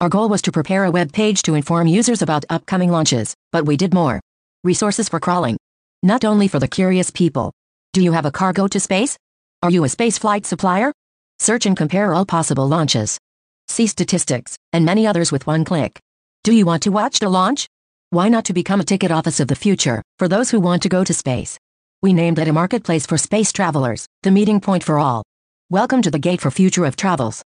Our goal was to prepare a web page to inform users about upcoming launches, but we did more. Resources for crawling. Not only for the curious people. Do you have a cargo to space? Are you a space flight supplier? Search and compare all possible launches. See statistics, and many others with one click. Do you want to watch the launch? Why not to become a ticket office of the future, for those who want to go to space? We named it a marketplace for space travelers, the meeting point for all. Welcome to the gate for future of travels.